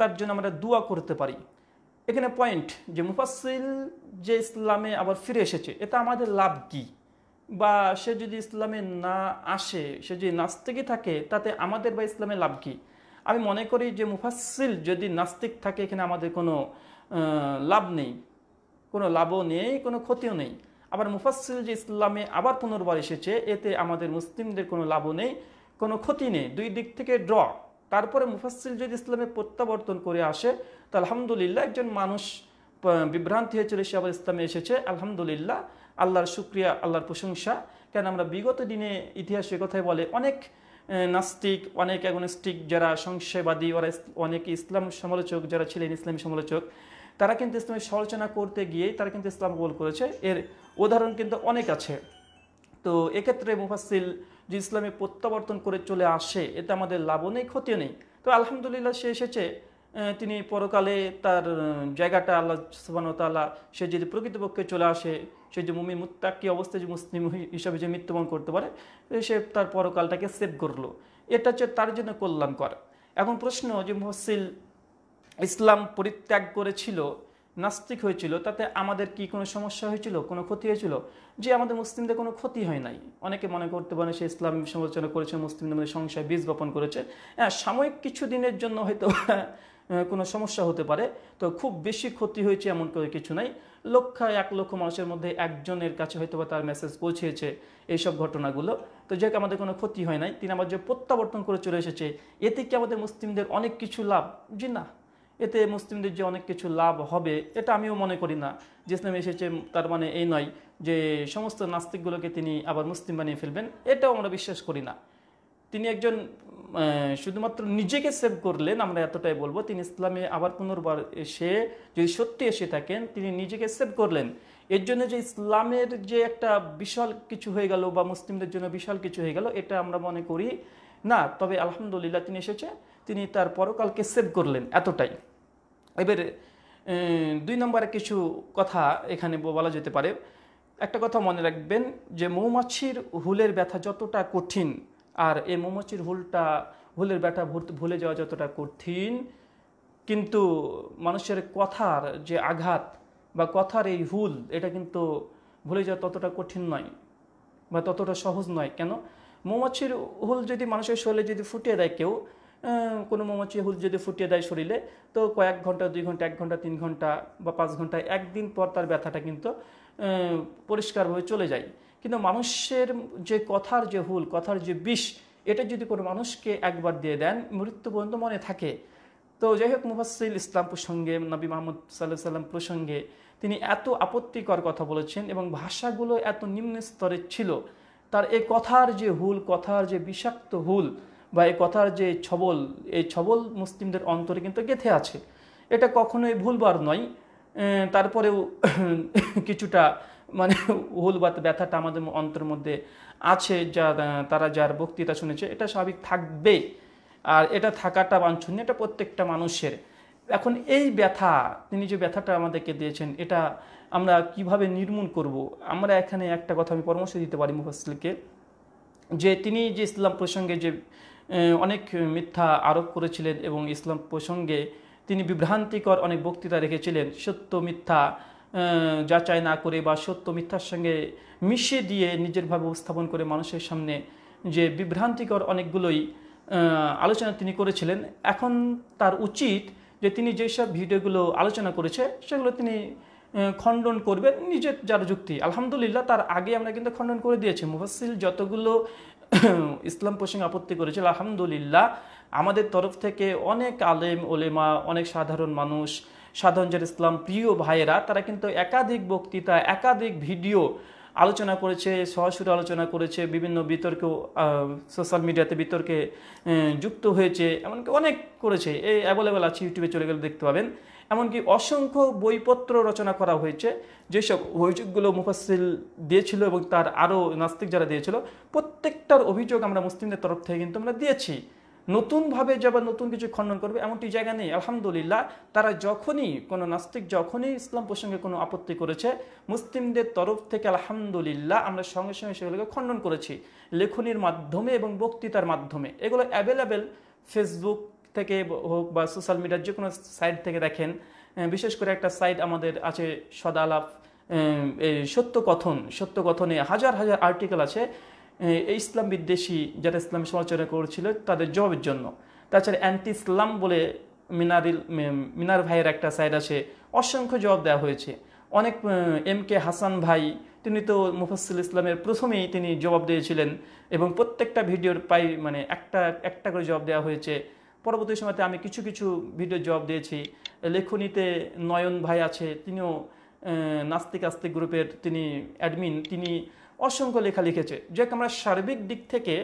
তার জন্য আমরা দোয়া করতে পারি এখানে পয়েন্ট যে মুফাসিল যে ইসলামে আবার ফিরে এসেছে এটা আমাদের লাভ কী বা সে যদি ইসলামে না আসে সে যদি নাস্তিকই থাকে তাতে আমাদের বা ইসলামে লাভ কী আমি মনে করি যে মুফাসিল যদি নাস্তিক থাকে এখানে আমাদের কোনো লাভ নেই কোনো লাভও নেই কোনো ক্ষতিও নেই আবার মুফাসিল যে ইসলামে আবার পুনর্বার এসেছে এতে আমাদের মুসলিমদের কোনো লাভও নেই কোনো ক্ষতি নেই দুই দিক থেকে ড্র তারপরে মুফাসিল যদি ইসলামে প্রত্যাবর্তন করে আসে তো আলহামদুলিল্লাহ একজন মানুষ বিভ্রান্তি হয়েছিল সে আবার ইসলামে এসেছে আলহামদুলিল্লাহ আল্লাহর শুক্রিয়া আল্লাহর প্রশংসা কেন আমরা বিগত দিনে ইতিহাসের কথায় বলে অনেক নাস্তিক অনেক অ্যাগনিস্টিক যারা সংশয়বাদী ওরা অনেক ইসলাম সমালোচক যারা ছিলেন ইসলামী সমালোচক তারা কিন্তু ইসলামের সমালোচনা করতে গিয়ে তারা কিন্তু ইসলাম কবুল করেছে এর উদাহরণ কিন্তু অনেক আছে তো এক্ষেত্রে মুফাসিল যে ইসলামে প্রত্যাবর্তন করে চলে আসে এতে আমাদের লাভও নেই ক্ষতিও নেই তো আলহামদুলিল্লাহ সে এসেছে তিনি পরকালে তার জায়গাটা আল্লাহ সুবাহতাল্লাহ সে যদি প্রকৃতপক্ষে চলে আসে সে যে মুমি মুত্তাকি অবস্থায় যে মুসলিম হিসাবে যে মৃত্যুবরণ করতে পারে সে তার পরকালটাকে সেভ করলো এটা হচ্ছে তার জন্য কল্যাণকর এখন প্রশ্ন যে মহসিল ইসলাম পরিত্যাগ করেছিল নাস্তিক হয়েছিল তাতে আমাদের কি কোনো সমস্যা হয়েছিল কোনো ক্ষতি হয়েছিল যে আমাদের মুসলিমদের কোনো ক্ষতি হয় নাই অনেকে মনে করতে পারে সে ইসলাম সমালোচনা করেছে মুসলিমদের মধ্যে সংশয় বীজ বপন করেছে হ্যাঁ সাময়িক কিছু দিনের জন্য হয়তো কোনো সমস্যা হতে পারে তো খুব বেশি ক্ষতি হয়েছে এমন করে কিছু নাই লক্ষ এক লক্ষ মানুষের মধ্যে একজনের কাছে হয়তো বা তার মেসেজ পৌঁছেছে এইসব ঘটনাগুলো তো যাই আমাদের কোনো ক্ষতি হয় নাই তিনি আমার যে প্রত্যাবর্তন করে চলে এসেছে এতে কি আমাদের মুসলিমদের অনেক কিছু লাভ জি না এতে মুসলিমদের যে অনেক কিছু লাভ হবে এটা আমিও মনে করি না যে ইসলাম এসেছে তার মানে এই নয় যে সমস্ত নাস্তিকগুলোকে তিনি আবার মুসলিম বানিয়ে ফেলবেন এটাও আমরা বিশ্বাস করি না তিনি একজন শুধুমাত্র নিজেকে সেভ করলেন আমরা এতটাই বলবো তিনি ইসলামে আবার পুনর্বার এসে যদি সত্যি এসে থাকেন তিনি নিজেকে সেভ করলেন এর জন্য যে ইসলামের যে একটা বিশাল কিছু হয়ে গেল বা মুসলিমদের জন্য বিশাল কিছু হয়ে গেল এটা আমরা মনে করি না তবে আলহামদুলিল্লাহ তিনি এসেছে তিনি তার পরকালকে সেভ করলেন এতটাই এবার দুই নম্বরে কিছু কথা এখানে বলা যেতে পারে একটা কথা মনে রাখবেন যে মৌমাছির হুলের ব্যথা যতটা কঠিন আর এই মৌমাছির হুলটা হুলের ব্যাটা ভুলে যাওয়া যতটা কঠিন কিন্তু মানুষের কথার যে আঘাত বা কথার এই হুল এটা কিন্তু ভুলে যাওয়া ততটা কঠিন নয় বা ততটা সহজ নয় কেন মৌমাছির হুল যদি মানুষের শরীরে যদি ফুটিয়ে দেয় কেউ কোনো মৌমাছির হুল যদি ফুটিয়ে দেয় শরীরে তো কয়েক ঘন্টা দুই ঘন্টা এক ঘন্টা তিন ঘন্টা বা পাঁচ ঘন্টা একদিন পর তার ব্যথাটা কিন্তু পরিষ্কারভাবে চলে যায় কিন্তু মানুষের যে কথার যে হুল কথার যে বিষ এটা যদি কোনো মানুষকে একবার দিয়ে দেন মৃত্যু পর্যন্ত মনে থাকে তো যাই হোক মুফাসিল ইসলাম প্রসঙ্গে নবী মাহমুদ সাল্লাহ সাল্লাম প্রসঙ্গে তিনি এত আপত্তিকর কথা বলেছেন এবং ভাষাগুলো এত নিম্ন স্তরের ছিল তার এই কথার যে হুল কথার যে বিষাক্ত হুল বা এই কথার যে ছবল এই ছবল মুসলিমদের অন্তরে কিন্তু গেথে আছে এটা কখনোই ভুলবার নয় তারপরেও কিছুটা মানে হুল বা ব্যথাটা আমাদের অন্তর মধ্যে আছে যা তারা যার বক্তৃতা শুনেছে এটা স্বাভাবিক থাকবে আর এটা থাকাটা বাঞ্ছনীয় এটা প্রত্যেকটা মানুষের এখন এই ব্যথা তিনি যে ব্যথাটা আমাদেরকে দিয়েছেন এটা আমরা কিভাবে নির্মূল করব। আমরা এখানে একটা কথা আমি পরামর্শ দিতে পারি মুফাসিলকে যে তিনি যে ইসলাম প্রসঙ্গে যে অনেক মিথ্যা আরোপ করেছিলেন এবং ইসলাম প্রসঙ্গে তিনি বিভ্রান্তিকর অনেক বক্তৃতা রেখেছিলেন সত্য মিথ্যা যাচাই না করে বা সত্য মিথ্যার সঙ্গে মিশিয়ে দিয়ে নিজেরভাবে উপস্থাপন করে মানুষের সামনে যে বিভ্রান্তিকর অনেকগুলোই আলোচনা তিনি করেছিলেন এখন তার উচিত যে তিনি যেসব ভিডিওগুলো আলোচনা করেছে সেগুলো তিনি খণ্ডন করবেন নিজের যার যুক্তি আলহামদুলিল্লাহ তার আগে আমরা কিন্তু খণ্ডন করে দিয়েছি মুফাসিল যতগুলো ইসলাম প্রসঙ্গে আপত্তি করেছিল আলহামদুলিল্লাহ আমাদের তরফ থেকে অনেক আলেম ওলেমা অনেক সাধারণ মানুষ সাধনজার ইসলাম প্রিয় ভাইয়েরা তারা কিন্তু একাধিক বক্তৃতা একাধিক ভিডিও আলোচনা করেছে সহসুর আলোচনা করেছে বিভিন্ন বিতর্ক সোশ্যাল মিডিয়াতে বিতর্কে যুক্ত হয়েছে এমনকি অনেক করেছে এই অ্যাভেলেবেল আছে ইউটিউবে চলে গেলে দেখতে পাবেন এমনকি অসংখ্য বইপত্র রচনা করা হয়েছে যেসব অভিযোগগুলো মুফাসিল দিয়েছিল এবং তার আরও নাস্তিক যারা দিয়েছিল প্রত্যেকটার অভিযোগ আমরা মুসলিমদের তরফ থেকে কিন্তু আমরা দিয়েছি নতুনভাবে আবার নতুন কিছু খণ্ডন করবে এমনটি জায়গা নেই আলহামদুলিল্লাহ তারা যখনই কোনো নাস্তিক যখনই ইসলাম প্রসঙ্গে কোনো আপত্তি করেছে মুসলিমদের তরফ থেকে আলহামদুলিল্লাহ আমরা সঙ্গে সঙ্গে সেগুলোকে খণ্ডন করেছি লেখনির মাধ্যমে এবং বক্তৃতার মাধ্যমে এগুলো অ্যাভেলেবেল ফেসবুক থেকে হোক বা সোশ্যাল মিডিয়ার যে কোনো সাইট থেকে দেখেন বিশেষ করে একটা সাইট আমাদের আছে সদালাপ সত্য কথন সত্য কথনে হাজার হাজার আর্টিকেল আছে ইসলাম বিদ্বেষী যারা ইসলাম সমালোচনা করেছিল তাদের জবাবের জন্য তাছাড়া অ্যান্টি ইসলাম বলে মিনারিল মিনার ভাইয়ের একটা সাইড আছে অসংখ্য জবাব দেওয়া হয়েছে অনেক এম কে হাসান ভাই তিনি তো মুফাসুল ইসলামের প্রথমেই তিনি জবাব দিয়েছিলেন এবং প্রত্যেকটা ভিডিওর পাই মানে একটা একটা করে জবাব দেওয়া হয়েছে পরবর্তী সময়তে আমি কিছু কিছু ভিডিও জবাব দিয়েছি লেখনীতে নয়ন ভাই আছে তিনিও নাস্তিক আস্তিক গ্রুপের তিনি অ্যাডমিন তিনি অসংখ্য লেখা লিখেছে যে আমরা সার্বিক দিক থেকে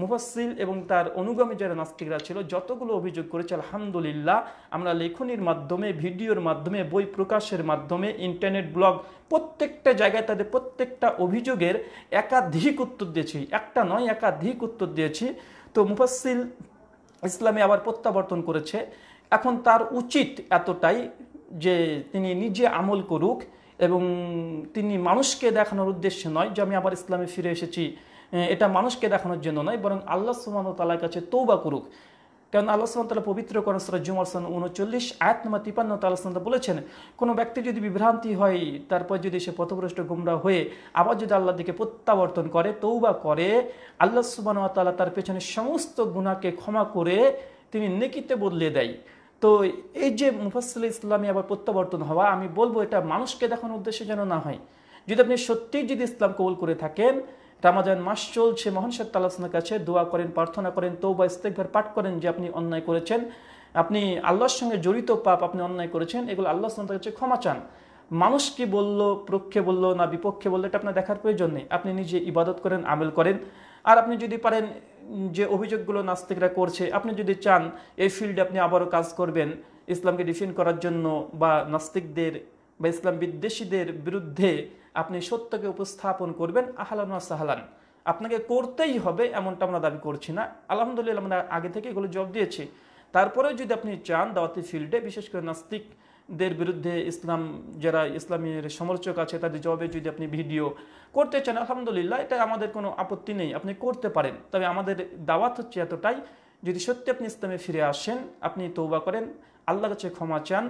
মুফাসিল এবং তার অনুগামী যারা নাস্তিকরা ছিল যতগুলো অভিযোগ করেছে আলহামদুলিল্লাহ আমরা লেখনির মাধ্যমে ভিডিওর মাধ্যমে বই প্রকাশের মাধ্যমে ইন্টারনেট ব্লগ প্রত্যেকটা জায়গায় তাদের প্রত্যেকটা অভিযোগের একাধিক উত্তর দিয়েছি একটা নয় একাধিক উত্তর দিয়েছি তো মুফাসিল ইসলামে আবার প্রত্যাবর্তন করেছে এখন তার উচিত এতটাই যে তিনি নিজে আমল করুক এবং তিনি মানুষকে দেখানোর উদ্দেশ্যে নয় যে আমি আবার ইসলামে ফিরে এসেছি এটা মানুষকে দেখানোর জন্য নয় বরং আল্লাহ সুমান তালার কাছে তৌবা করুক কারণ আল্লাহ তালা পবিত্র সরাজ জুমার সান উনচল্লিশ আয়াত নম্বর তিপান্ন তালাসান বলেছেন কোনো ব্যক্তি যদি বিভ্রান্তি হয় তারপর যদি সে পথভ্রষ্ট গুমরা হয়ে আবার যদি আল্লাহ দিকে প্রত্যাবর্তন করে তৌবা করে আল্লাহ সুবান তালা তার পেছনে সমস্ত গুণাকে ক্ষমা করে তিনি নেকিতে বদলে দেয় তো এই যে মুফাসল ইসলামী আবার প্রত্যাবর্তন হওয়া আমি বলবো এটা মানুষকে দেখানোর উদ্দেশ্যে যেন না হয় যদি আপনি সত্যিই যদি ইসলাম কবুল করে থাকেন রামাজান মাস চলছে মহান শেখ তালাসনের কাছে দোয়া করেন প্রার্থনা করেন তো বা ইস্তেকভার পাঠ করেন যে আপনি অন্যায় করেছেন আপনি আল্লাহর সঙ্গে জড়িত পাপ আপনি অন্যায় করেছেন এগুলো আল্লাহ সালামের কাছে ক্ষমা চান মানুষ কি বলল পক্ষে বলল না বিপক্ষে বললো এটা আপনার দেখার প্রয়োজন নেই আপনি নিজে ইবাদত করেন আমেল করেন আর আপনি যদি পারেন যে অভিযোগগুলো নাস্তিকরা করছে আপনি যদি চান এই ফিল্ডে আপনি আবারও কাজ করবেন ইসলামকে ডিফেন্ড করার জন্য বা নাস্তিকদের বা ইসলাম বিদ্বেষীদের বিরুদ্ধে আপনি সত্যকে উপস্থাপন করবেন আহলান সাহালান আপনাকে করতেই হবে এমনটা আমরা দাবি করছি না আলহামদুলিল্লাহ আমরা আগে থেকে এগুলো জব দিয়েছি তারপরেও যদি আপনি চান দাওয়াতি ফিল্ডে বিশেষ করে নাস্তিক দের বিরুদ্ধে ইসলাম যারা ইসলামের সমালোচক আছে তাদের জবাবে যদি আপনি ভিডিও করতে চান আলহামদুলিল্লাহ এটা আমাদের কোনো আপত্তি নেই আপনি করতে পারেন তবে আমাদের দাওয়াত হচ্ছে এতটাই যদি সত্যি আপনি ইসলামে ফিরে আসেন আপনি তৌবা করেন আল্লাহ কাছে ক্ষমা চান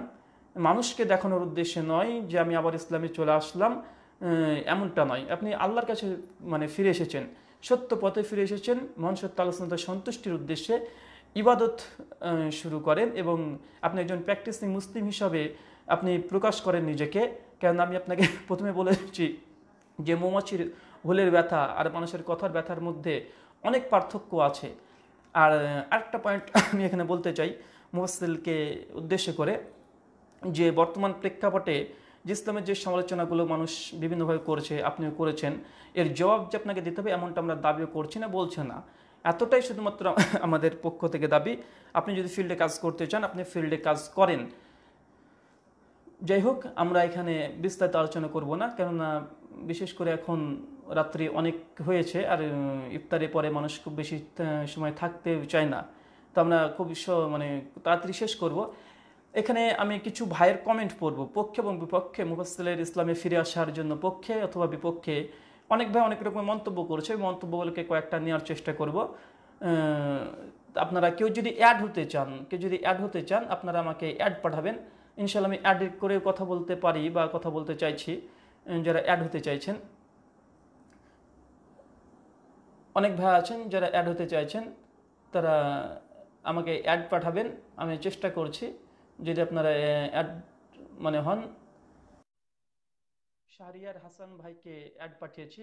মানুষকে দেখানোর উদ্দেশ্যে নয় যে আমি আবার ইসলামে চলে আসলাম এমনটা নয় আপনি আল্লাহর কাছে মানে ফিরে এসেছেন সত্য পথে ফিরে এসেছেন মন সত্য আলোচনাতে সন্তুষ্টির উদ্দেশ্যে ইবাদত শুরু করেন এবং আপনি একজন প্র্যাকটিসিং মুসলিম হিসাবে আপনি প্রকাশ করেন নিজেকে কেন আমি আপনাকে প্রথমে বলেছি যে মৌমাছির হোলের ব্যথা আর মানুষের কথার ব্যথার মধ্যে অনেক পার্থক্য আছে আর আরেকটা পয়েন্ট আমি এখানে বলতে চাই মুফাসিলকে উদ্দেশ্য করে যে বর্তমান প্রেক্ষাপটে যে ইসলামের যে সমালোচনাগুলো মানুষ বিভিন্নভাবে করছে আপনিও করেছেন এর জবাব যে আপনাকে দিতে হবে এমনটা আমরা দাবিও করছি না বলছে না এতটাই শুধুমাত্র আমাদের পক্ষ থেকে দাবি আপনি যদি ফিল্ডে কাজ করতে চান আপনি ফিল্ডে কাজ করেন যাই হোক আমরা এখানে বিস্তারিত আলোচনা করব না কেননা বিশেষ করে এখন রাত্রি অনেক হয়েছে আর ইফতারের পরে মানুষ খুব বেশি সময় থাকতে চায় না তো আমরা খুব মানে তাড়াতাড়ি শেষ করব এখানে আমি কিছু ভাইয়ের কমেন্ট পড়ব পক্ষে এবং বিপক্ষে মুফাসলের ইসলামে ফিরে আসার জন্য পক্ষে অথবা বিপক্ষে অনেক ভাই অনেক রকমের মন্তব্য করছে ওই মন্তব্যগুলোকে কয়েকটা নেওয়ার চেষ্টা করব আপনারা কেউ যদি অ্যাড হতে চান কেউ যদি অ্যাড হতে চান আপনারা আমাকে অ্যাড পাঠাবেন ইনশাল্লাহ আমি অ্যাড করে কথা বলতে পারি বা কথা বলতে চাইছি যারা অ্যাড হতে চাইছেন অনেক ভাই আছেন যারা অ্যাড হতে চাইছেন তারা আমাকে অ্যাড পাঠাবেন আমি চেষ্টা করছি যদি আপনারা অ্যাড মানে হন শাহরিয়ার হাসান ভাইকে অ্যাড পাঠিয়েছি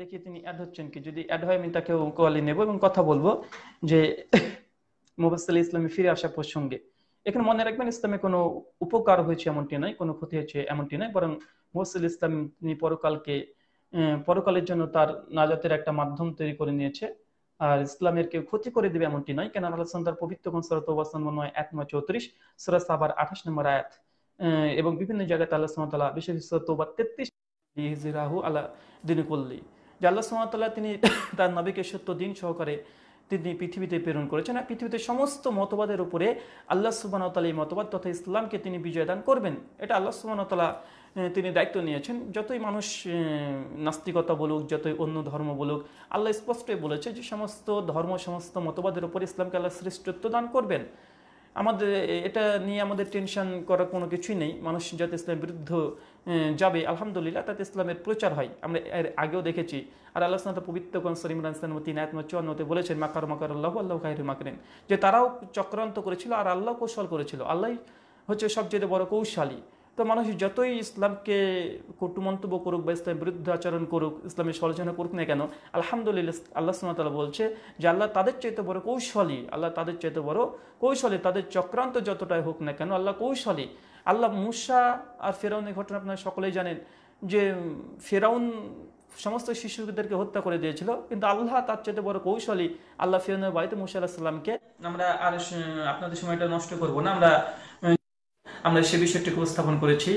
দেখি তিনি অ্যাড হচ্ছেন কি যদি অ্যাড হয় আমি তাকে কলে নেব এবং কথা বলবো যে মোবাসাল ইসলামে ফিরে আসা প্রসঙ্গে এখানে মনে রাখবেন ইসলামে কোনো উপকার হয়েছে এমনটি নয় কোনো ক্ষতি হয়েছে এমনটি নয় বরং মোবাসাল ইসলাম তিনি পরকালকে পরকালের জন্য তার নাজাতের একটা মাধ্যম তৈরি করে নিয়েছে আর ইসলামের কেউ ক্ষতি করে দেবে এমনটি নয় কেন আল্লাহ তার পবিত্র কোন সরাত অবস্থান মনে হয় এক নয় চৌত্রিশ সুরা সাবার আঠাশ নম্বর আয়াত এবং বিভিন্ন জায়গায় আল্লাহ সুমতলা বিশেষ বা তেত্রিশ আল্লাহ দিন করলি যে আল্লাহ সুমতল্লাহ তিনি তার নবীকে সত্য দিন সহকারে তিনি পৃথিবীতে প্রেরণ করেছেন আর পৃথিবীতে সমস্ত মতবাদের উপরে আল্লাহ সুবাহতাল এই মতবাদ তথা ইসলামকে তিনি বিজয় দান করবেন এটা আল্লাহ সুবাহতালা তিনি দায়িত্ব নিয়েছেন যতই মানুষ নাস্তিকতা বলুক যতই অন্য ধর্ম বলুক আল্লাহ স্পষ্টই বলেছে যে সমস্ত ধর্ম সমস্ত মতবাদের উপরে ইসলামকে আল্লাহ শ্রেষ্ঠত্ব দান করবেন আমাদের এটা নিয়ে আমাদের টেনশন করার কোনো কিছুই নেই মানুষ যাতে ইসলামের বিরুদ্ধ যাবে আলহামদুলিল্লাহ তাতে ইসলামের প্রচার হয় আমরা এর আগেও দেখেছি আর আল্লাহ সালাম পবিত্র কনসর ইমরান ইসলাম তিন আয়াত চুয়ান্নতে বলেছেন মাকার মাকার আল্লাহ আল্লাহ খাহির মাকরেন যে তারাও চক্রান্ত করেছিল আর আল্লাহ কৌশল করেছিল আল্লাহ হচ্ছে সবচেয়ে বড় কৌশালী তো মানুষ যতই ইসলামকে কটু মন্তব্য করুক বা ইসলামের বিরুদ্ধে আচরণ করুক ইসলামের সমালোচনা করুক না কেন আলহামদুলিল্লাহ আল্লাহ সুমতালা বলছে যে আল্লাহ তাদের চাইতে বড় কৌশলী আল্লাহ তাদের চাইতে বড় কৌশলী তাদের চক্রান্ত যতটাই হোক না কেন আল্লাহ কৌশলী আল্লাহ মুসা আর ফেরাউনের ঘটনা আপনারা সকলেই জানেন যে ফেরাউন সমস্ত শিশুদেরকে হত্যা করে দিয়েছিল কিন্তু আল্লাহ তার চাইতে বড় কৌশলী আল্লাহ ফেরাউনের বাড়িতে মুসা আল্লাহ সাল্লামকে আমরা আর আপনাদের সময়টা নষ্ট করব না আমরা আমরা সে বিষয়টিকে উপস্থাপন করেছি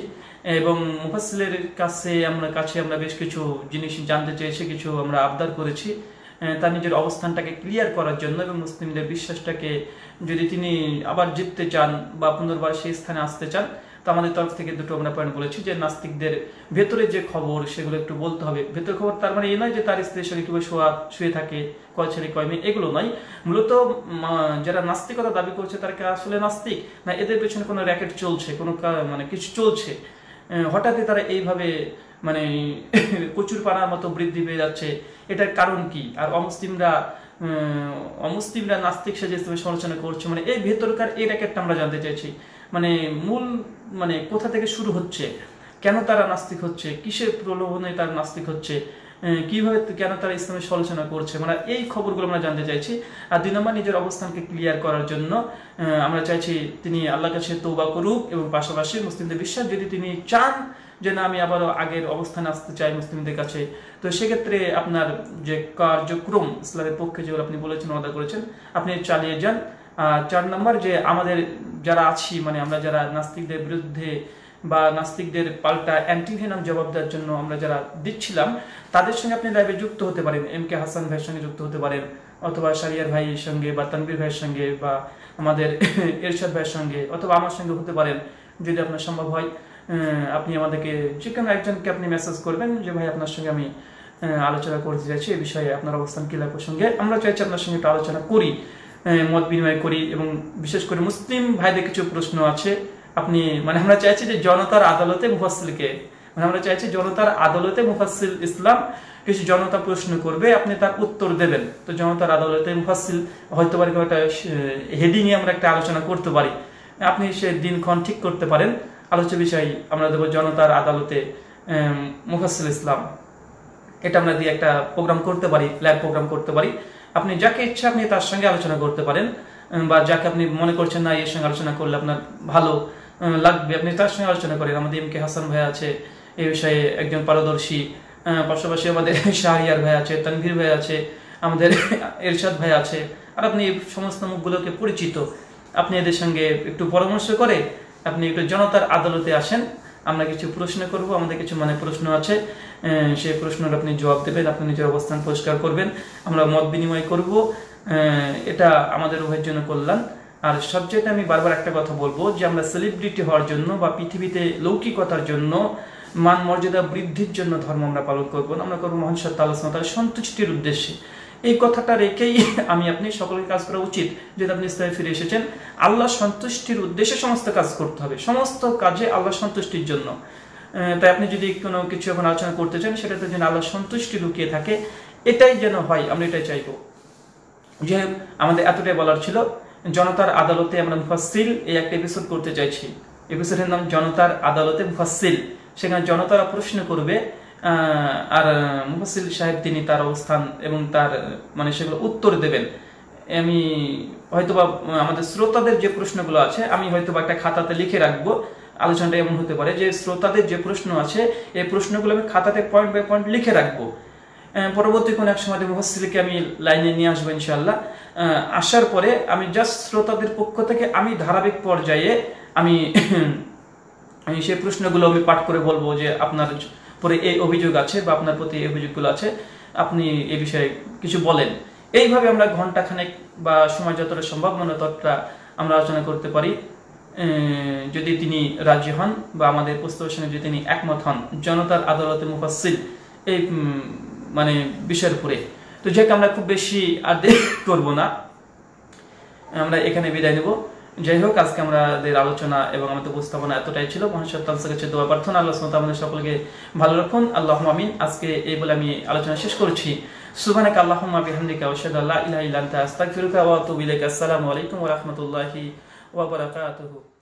এবং মুফাসিলের কাছে আমরা কাছে আমরা বেশ কিছু জিনিস জানতে চেয়েছি কিছু আমরা আবদার করেছি তার নিজের অবস্থানটাকে ক্লিয়ার করার জন্য এবং মুসলিমদের বিশ্বাসটাকে যদি তিনি আবার জিততে চান বা পুনর্বার সেই স্থানে আসতে চান তো আমাদের তরফ থেকে দুটো আমরা পয়েন্ট বলেছি যে নাস্তিকদের ভেতরে যে খবর সেগুলো একটু বলতে হবে ভেতরে খবর তার মানে এই নয় যে তার স্ত্রীর সঙ্গে কীভাবে শোয়া শুয়ে থাকে কয় ছেলে কয় মেয়ে এগুলো নয় মূলত যারা নাস্তিকতা দাবি করছে তারা আসলে নাস্তিক না এদের পেছনে কোনো র্যাকেট চলছে কোনো মানে কিছু চলছে হঠাৎই তারা এইভাবে মানে কচুর পানার মতো বৃদ্ধি পেয়ে যাচ্ছে এটার কারণ কি আর অমুসলিমরা অমুসলিমরা নাস্তিক সাজে সমালোচনা করছে মানে এই ভেতরকার এই র্যাকেটটা আমরা জানতে চাইছি মানে মূল মানে কোথা থেকে শুরু হচ্ছে কেন তারা নাস্তিক হচ্ছে কিসের প্রলোভনে তারা নাস্তিক হচ্ছে কীভাবে কেন তারা ইসলামের সমালোচনা করছে মানে এই খবরগুলো আমরা জানতে চাইছি আর দুই নম্বর নিজের অবস্থানকে ক্লিয়ার করার জন্য আমরা চাইছি তিনি আল্লাহ কাছে তৌবা করুক এবং পাশাপাশি মুসলিমদের বিশ্বাস যদি তিনি চান যে না আমি আবারও আগের অবস্থানে আসতে চাই মুসলিমদের কাছে তো সেক্ষেত্রে আপনার যে কার্যক্রম ইসলামের পক্ষে যেগুলো আপনি বলেছেন অর্ডার করেছেন আপনি চালিয়ে যান আর চার নম্বর যে আমাদের যারা আছি মানে আমরা যারা নাস্তিকদের বিরুদ্ধে বা নাস্তিকদের পাল্টা অ্যান্টিভেনাম জবাব দেওয়ার জন্য আমরা যারা দিচ্ছিলাম তাদের সঙ্গে আপনি লাইভে যুক্ত হতে পারেন এম কে হাসান ভাইয়ের সঙ্গে যুক্ত হতে পারেন অথবা সারিয়ার ভাইয়ের সঙ্গে বা তানবির ভাইয়ের সঙ্গে বা আমাদের এরশাদ ভাইয়ের সঙ্গে অথবা আমার সঙ্গে হতে পারেন যদি আপনার সম্ভব হয় আপনি আমাদেরকে যে কোনো একজনকে আপনি মেসেজ করবেন যে ভাই আপনার সঙ্গে আমি আলোচনা করতে চাইছি এ বিষয়ে আপনার অবস্থান কিলা প্রসঙ্গে আমরা চাইছি আপনার সঙ্গে একটু আলোচনা করি মত বিনিময় করি এবং বিশেষ করে মুসলিম ভাইদের কিছু প্রশ্ন আছে আপনি মানে আমরা চাইছি যে জনতার আদালতে মুফাসিলকে মানে আমরা চাইছি জনতার আদালতে মুফাসিল ইসলাম কিছু জনতা প্রশ্ন করবে আপনি তার উত্তর দেবেন তো জনতার আদালতে মুফাসিল হয়তো পারে একটা হেডিংয়ে আমরা একটা আলোচনা করতে পারি আপনি সে দিনক্ষণ ঠিক করতে পারেন আলোচ্য বিষয় আমরা দেবো জনতার আদালতে মুফাসিল ইসলাম এটা আমরা দিয়ে একটা প্রোগ্রাম করতে পারি ল্যাব প্রোগ্রাম করতে পারি আপনি যাকে ইচ্ছা আপনি তার সঙ্গে আলোচনা করতে পারেন বা যাকে আপনি মনে করছেন না এর সঙ্গে আলোচনা করলে আপনার ভালো লাগবে আপনি তার সঙ্গে আলোচনা করেন আমাদের এম কে হাসান ভাই আছে এ বিষয়ে একজন পারদর্শী পাশাপাশি আমাদের শাহরিয়ার ভাই আছে তানভীর ভাই আছে আমাদের এরশাদ ভাই আছে আর আপনি এই সমস্ত মুখগুলোকে পরিচিত আপনি এদের সঙ্গে একটু পরামর্শ করে আপনি একটু জনতার আদালতে আসেন আমরা কিছু প্রশ্ন করব আমাদের কিছু মানে প্রশ্ন আছে সেই প্রশ্নের আপনি জবাব দেবেন আপনি নিজের অবস্থান পরিষ্কার করবেন আমরা মত বিনিময় করব এটা আমাদের উভয়ের জন্য কল্যাণ আর সবচেয়ে আমি বারবার একটা কথা বলবো যে আমরা সেলিব্রিটি হওয়ার জন্য বা পৃথিবীতে লৌকিকতার জন্য মান মর্যাদা বৃদ্ধির জন্য ধর্ম আমরা পালন করবো আমরা করবো মহান সত্তা আলোচনা তার সন্তুষ্টির উদ্দেশ্যে এই কথাটা রেখেই আমি আপনি সকলের কাজ করা উচিত যদি আপনি ইসলামে ফিরে এসেছেন আল্লাহ সন্তুষ্টির উদ্দেশ্যে সমস্ত কাজ করতে হবে সমস্ত কাজে আল্লাহ সন্তুষ্টির জন্য তাই আপনি যদি কোনো কিছু এখন আলোচনা করতে চান সেটাতে যেন আল্লাহ সন্তুষ্টি লুকিয়ে থাকে এটাই যেন হয় আমরা এটাই চাইব যে আমাদের এতটাই বলার ছিল জনতার আদালতে আমরা মুফাসিল এই একটা এপিসোড করতে চাইছি এপিসোডের নাম জনতার আদালতে মুফাসিল সেখানে জনতারা প্রশ্ন করবে আর মুফাসিল সাহেব তিনি তার অবস্থান এবং তার মানে সেগুলো উত্তর দেবেন আমি হয়তোবা আমাদের শ্রোতাদের যে প্রশ্নগুলো আছে আমি হয়তোবা একটা খাতাতে লিখে রাখবো আলোচনাটা এমন হতে পারে যে শ্রোতাদের যে প্রশ্ন আছে এই প্রশ্নগুলো আমি খাতাতে পয়েন্ট বাই পয়েন্ট লিখে রাখবো পরবর্তী কোনো এক সময় মুফাসিলকে আমি লাইনে নিয়ে আসবো ইনশাল্লাহ আসার পরে আমি জাস্ট শ্রোতাদের পক্ষ থেকে আমি ধারাবাহিক পর্যায়ে আমি সেই প্রশ্নগুলো আমি পাঠ করে বলবো যে আপনার পরে এই অভিযোগ আছে বা আপনার প্রতি এই অভিযোগগুলো আছে আপনি এ বিষয়ে কিছু বলেন এইভাবে আমরা ঘন্টাখানেক বা সময় যতটা সম্ভব মনে ততটা আমরা আলোচনা করতে পারি যদি তিনি রাজি হন বা আমাদের পুস্তকের যদি তিনি একমত হন জনতার আদালতে মুফাসিল এই মানে বিষয়ের উপরে তো যেহেতু আমরা খুব বেশি আর করব না আমরা এখানে বিদায় নেব যাই হোক আজকে আমাদের আলোচনা এবং আমাদের উপস্থাপনা এতটাই ছিল মহাসত্তান কাছে দোয়া প্রার্থনা আল্লাহ সুমতা আমাদের সকলকে ভালো রাখুন আল্লাহ আমিন আজকে এই বলে আমি আলোচনা শেষ করছি সুবানাক আল্লাহমা বিহামদিকা ওশাদ আল্লাহ ইহা ইলান্তা আস্তাক ফিরুকা ওয়া আসসালামু আলাইকুম ওয়া রাহমাতুল্লাহি ওয়া বারাকাতুহু